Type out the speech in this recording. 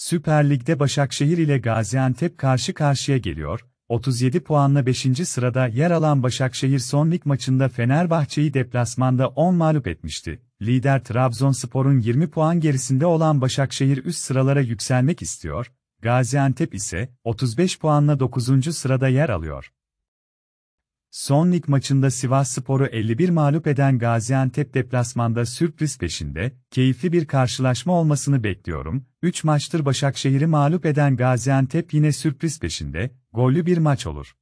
Süper Lig'de Başakşehir ile Gaziantep karşı karşıya geliyor. 37 puanla 5. sırada yer alan Başakşehir son lig maçında Fenerbahçe'yi deplasmanda 10 mağlup etmişti. Lider Trabzonspor'un 20 puan gerisinde olan Başakşehir üst sıralara yükselmek istiyor. Gaziantep ise 35 puanla 9. sırada yer alıyor. Son lig maçında Sivas Spor'u 51 mağlup eden Gaziantep deplasmanda sürpriz peşinde, keyifli bir karşılaşma olmasını bekliyorum. 3 maçtır Başakşehir'i mağlup eden Gaziantep yine sürpriz peşinde, gollü bir maç olur.